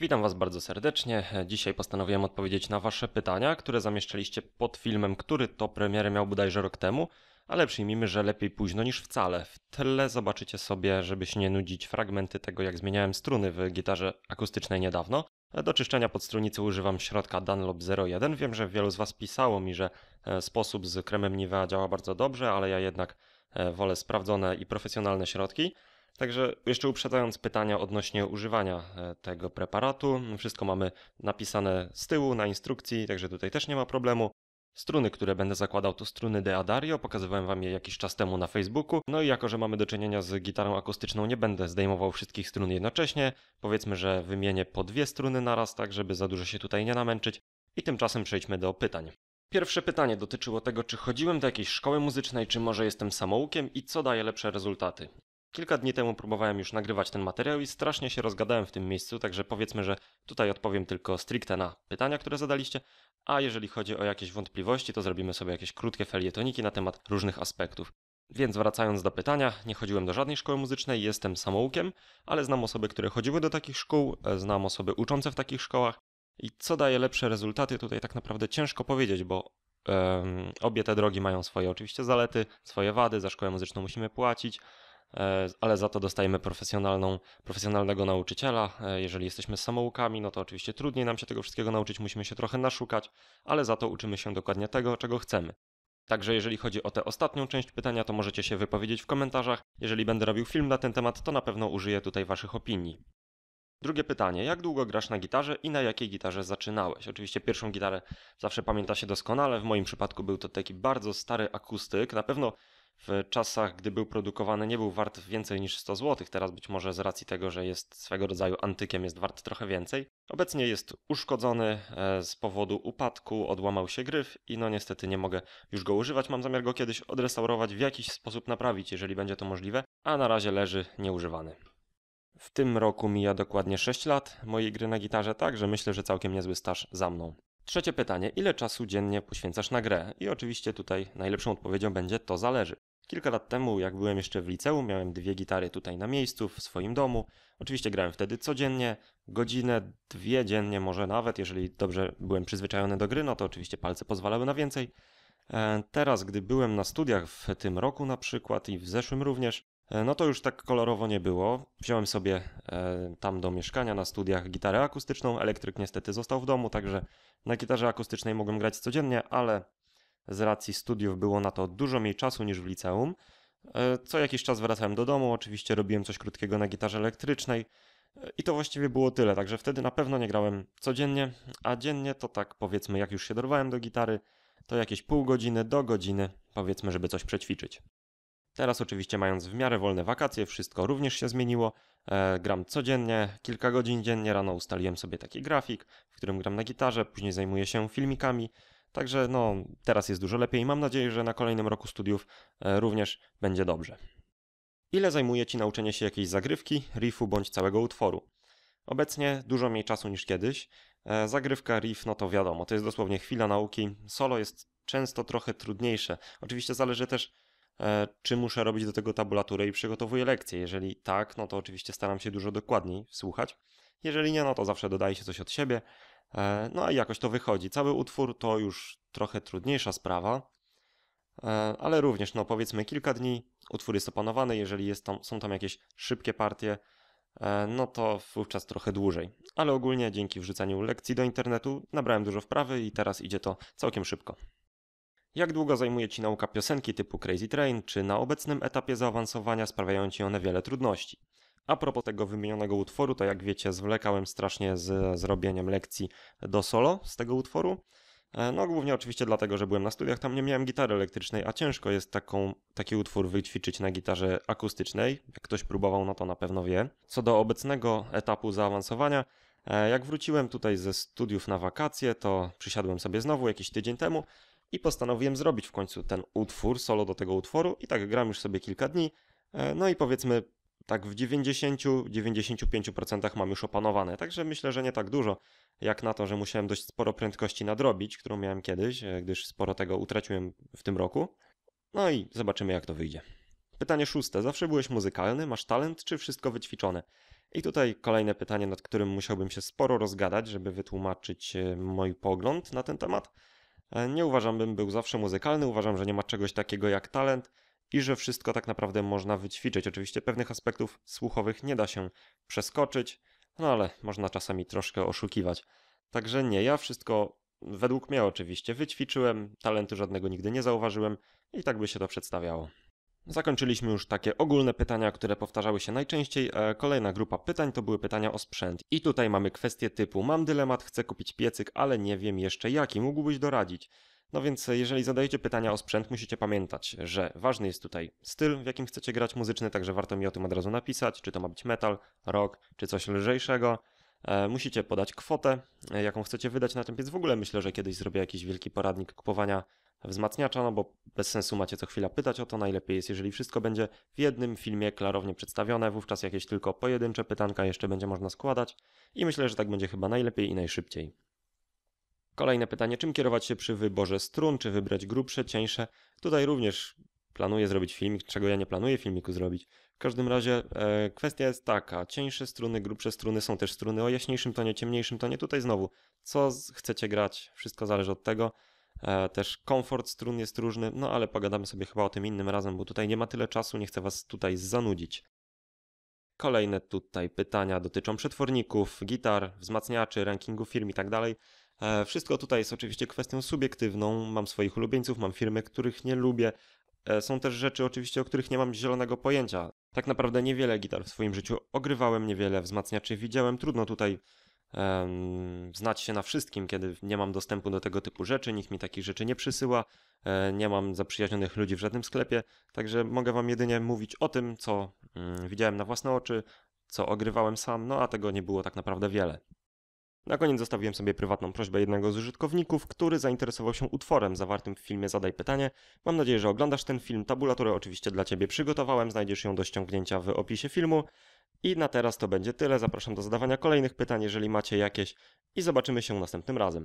Witam Was bardzo serdecznie. Dzisiaj postanowiłem odpowiedzieć na Wasze pytania, które zamieszczaliście pod filmem, który to premierę miał bodajże rok temu, ale przyjmijmy, że lepiej późno niż wcale. W tle zobaczycie sobie, żeby się nie nudzić, fragmenty tego, jak zmieniałem struny w gitarze akustycznej niedawno. Do czyszczenia podstrunicy używam środka Dunlop 01. Wiem, że wielu z Was pisało mi, że e, sposób z kremem Nivea działa bardzo dobrze, ale ja jednak e, wolę sprawdzone i profesjonalne środki. Także jeszcze uprzedzając pytania odnośnie używania e, tego preparatu, wszystko mamy napisane z tyłu na instrukcji, także tutaj też nie ma problemu. Struny, które będę zakładał, to struny De Adario. Pokazywałem wam je jakiś czas temu na Facebooku. No i jako, że mamy do czynienia z gitarą akustyczną, nie będę zdejmował wszystkich strun jednocześnie. Powiedzmy, że wymienię po dwie struny naraz, tak żeby za dużo się tutaj nie namęczyć. I tymczasem przejdźmy do pytań. Pierwsze pytanie dotyczyło tego, czy chodziłem do jakiejś szkoły muzycznej, czy może jestem samoukiem i co daje lepsze rezultaty. Kilka dni temu próbowałem już nagrywać ten materiał i strasznie się rozgadałem w tym miejscu, także powiedzmy, że tutaj odpowiem tylko stricte na pytania, które zadaliście, a jeżeli chodzi o jakieś wątpliwości, to zrobimy sobie jakieś krótkie felietoniki na temat różnych aspektów. Więc wracając do pytania, nie chodziłem do żadnej szkoły muzycznej, jestem samoukiem, ale znam osoby, które chodziły do takich szkół, znam osoby uczące w takich szkołach i co daje lepsze rezultaty, tutaj tak naprawdę ciężko powiedzieć, bo um, obie te drogi mają swoje oczywiście zalety, swoje wady, za szkołę muzyczną musimy płacić, E, ale za to dostajemy profesjonalną, profesjonalnego nauczyciela. E, jeżeli jesteśmy samoukami, no to oczywiście trudniej nam się tego wszystkiego nauczyć, musimy się trochę naszukać, ale za to uczymy się dokładnie tego, czego chcemy. Także jeżeli chodzi o tę ostatnią część pytania, to możecie się wypowiedzieć w komentarzach. Jeżeli będę robił film na ten temat, to na pewno użyję tutaj Waszych opinii. Drugie pytanie, jak długo grasz na gitarze i na jakiej gitarze zaczynałeś? Oczywiście pierwszą gitarę zawsze pamięta się doskonale, w moim przypadku był to taki bardzo stary akustyk, na pewno w czasach, gdy był produkowany, nie był wart więcej niż 100 zł. Teraz być może z racji tego, że jest swego rodzaju antykiem, jest wart trochę więcej. Obecnie jest uszkodzony e, z powodu upadku, odłamał się gryf i no niestety nie mogę już go używać. Mam zamiar go kiedyś odrestaurować, w jakiś sposób naprawić, jeżeli będzie to możliwe, a na razie leży nieużywany. W tym roku mija dokładnie 6 lat mojej gry na gitarze, także myślę, że całkiem niezły staż za mną. Trzecie pytanie: ile czasu dziennie poświęcasz na grę? I oczywiście tutaj najlepszą odpowiedzią będzie to zależy. Kilka lat temu, jak byłem jeszcze w liceum, miałem dwie gitary tutaj na miejscu, w swoim domu. Oczywiście grałem wtedy codziennie, godzinę, dwie dziennie, może nawet, jeżeli dobrze byłem przyzwyczajony do gry, no to oczywiście palce pozwalały na więcej. E, teraz, gdy byłem na studiach w tym roku na przykład i w zeszłym również, E, no to już tak kolorowo nie było. Wziąłem sobie e, tam do mieszkania na studiach gitarę akustyczną. Elektryk niestety został w domu, także na gitarze akustycznej mogłem grać codziennie, ale z racji studiów było na to dużo mniej czasu niż w liceum. E, co jakiś czas wracałem do domu, oczywiście robiłem coś krótkiego na gitarze elektrycznej i to właściwie było tyle, także wtedy na pewno nie grałem codziennie, a dziennie to tak powiedzmy jak już się dorwałem do gitary, to jakieś pół godziny do godziny powiedzmy, żeby coś przećwiczyć. Teraz oczywiście mając w miarę wolne wakacje, wszystko również się zmieniło. E, gram codziennie, kilka godzin dziennie, rano ustaliłem sobie taki grafik, w którym gram na gitarze, później zajmuję się filmikami. Także no, teraz jest dużo lepiej i mam nadzieję, że na kolejnym roku studiów e, również będzie dobrze. Ile zajmuje Ci nauczenie się jakiejś zagrywki, riffu bądź całego utworu? Obecnie dużo mniej czasu niż kiedyś. E, zagrywka, riff, no to wiadomo, to jest dosłownie chwila nauki. Solo jest często trochę trudniejsze. Oczywiście zależy też E, czy muszę robić do tego tabulaturę i przygotowuję lekcje. Jeżeli tak, no to oczywiście staram się dużo dokładniej słuchać. Jeżeli nie, no to zawsze dodaje się coś od siebie. E, no a jakoś to wychodzi. Cały utwór to już trochę trudniejsza sprawa, e, ale również, no powiedzmy kilka dni, utwór jest opanowany, jeżeli jest tam, są tam jakieś szybkie partie, no to wówczas trochę dłużej. Ale ogólnie dzięki wrzucaniu lekcji do internetu nabrałem dużo wprawy i teraz idzie to całkiem szybko. Jak długo zajmuje Ci nauka piosenki typu Crazy Train, czy na obecnym etapie zaawansowania sprawiają Ci one wiele trudności? A propos tego wymienionego utworu, to jak wiecie, zwlekałem strasznie z zrobieniem lekcji do solo z tego utworu. E, no głównie oczywiście dlatego, że byłem na studiach, tam nie miałem gitary elektrycznej, a ciężko jest taką, taki utwór wyćwiczyć na gitarze akustycznej. Jak ktoś próbował, no to na pewno wie. Co do obecnego etapu zaawansowania, e, jak wróciłem tutaj ze studiów na wakacje, to przysiadłem sobie znowu jakiś tydzień temu i postanowiłem zrobić w końcu ten utwór, solo do tego utworu i tak gram już sobie kilka dni. E, no i powiedzmy tak w 90-95% mam już opanowane, także myślę, że nie tak dużo, jak na to, że musiałem dość sporo prędkości nadrobić, którą miałem kiedyś, e, gdyż sporo tego utraciłem w tym roku. No i zobaczymy jak to wyjdzie. Pytanie szóste. Zawsze byłeś muzykalny, masz talent czy wszystko wyćwiczone? I tutaj kolejne pytanie, nad którym musiałbym się sporo rozgadać, żeby wytłumaczyć e, mój pogląd na ten temat. E, nie uważam, bym był zawsze muzykalny, uważam, że nie ma czegoś takiego jak talent i że wszystko tak naprawdę można wyćwiczyć. Oczywiście pewnych aspektów słuchowych nie da się przeskoczyć, no ale można czasami troszkę oszukiwać. Także nie, ja wszystko według mnie oczywiście wyćwiczyłem, talentu żadnego nigdy nie zauważyłem i tak by się to przedstawiało. Zakończyliśmy już takie ogólne pytania, które powtarzały się najczęściej. E, kolejna grupa pytań to były pytania o sprzęt. I tutaj mamy kwestie typu: Mam dylemat, chcę kupić piecyk, ale nie wiem jeszcze jaki, mógłbyś doradzić. No więc, e, jeżeli zadajecie pytania o sprzęt, musicie pamiętać, że ważny jest tutaj styl, w jakim chcecie grać muzyczny, także warto mi o tym od razu napisać, czy to ma być metal, rock, czy coś lżejszego. E, musicie podać kwotę, jaką chcecie wydać na ten piec. W ogóle myślę, że kiedyś zrobię jakiś wielki poradnik kupowania wzmacniacza, no bo bez sensu macie co chwila pytać o to. Najlepiej jest, jeżeli wszystko będzie w jednym filmie klarownie przedstawione, wówczas jakieś tylko pojedyncze pytanka jeszcze będzie można składać i myślę, że tak będzie chyba najlepiej i najszybciej. Kolejne pytanie, czym kierować się przy wyborze strun, czy wybrać grubsze, cieńsze? Tutaj również planuję zrobić filmik, czego ja nie planuję filmiku zrobić. W każdym razie e, kwestia jest taka, cieńsze struny, grubsze struny, są też struny o jaśniejszym tonie, ciemniejszym tonie. Tutaj znowu, co chcecie grać, wszystko zależy od tego. E, też komfort strun jest różny, no ale pogadamy sobie chyba o tym innym razem, bo tutaj nie ma tyle czasu, nie chcę was tutaj zanudzić. Kolejne tutaj pytania dotyczą przetworników, gitar, wzmacniaczy, rankingu firm i tak dalej. E, wszystko tutaj jest oczywiście kwestią subiektywną. Mam swoich ulubieńców, mam firmy, których nie lubię. E, są też rzeczy oczywiście, o których nie mam zielonego pojęcia. Tak naprawdę niewiele gitar w swoim życiu ogrywałem, niewiele wzmacniaczy widziałem. Trudno tutaj znać się na wszystkim, kiedy nie mam dostępu do tego typu rzeczy, nikt mi takich rzeczy nie przysyła, e, nie mam zaprzyjaźnionych ludzi w żadnym sklepie, także mogę wam jedynie mówić o tym, co mm, widziałem na własne oczy, co ogrywałem sam, no a tego nie było tak naprawdę wiele. Na koniec zostawiłem sobie prywatną prośbę jednego z użytkowników, który zainteresował się utworem zawartym w filmie Zadaj Pytanie. Mam nadzieję, że oglądasz ten film. Tabulaturę oczywiście dla Ciebie przygotowałem, znajdziesz ją do ściągnięcia w opisie filmu. I na teraz to będzie tyle. Zapraszam do zadawania kolejnych pytań, jeżeli macie jakieś, i zobaczymy się następnym razem.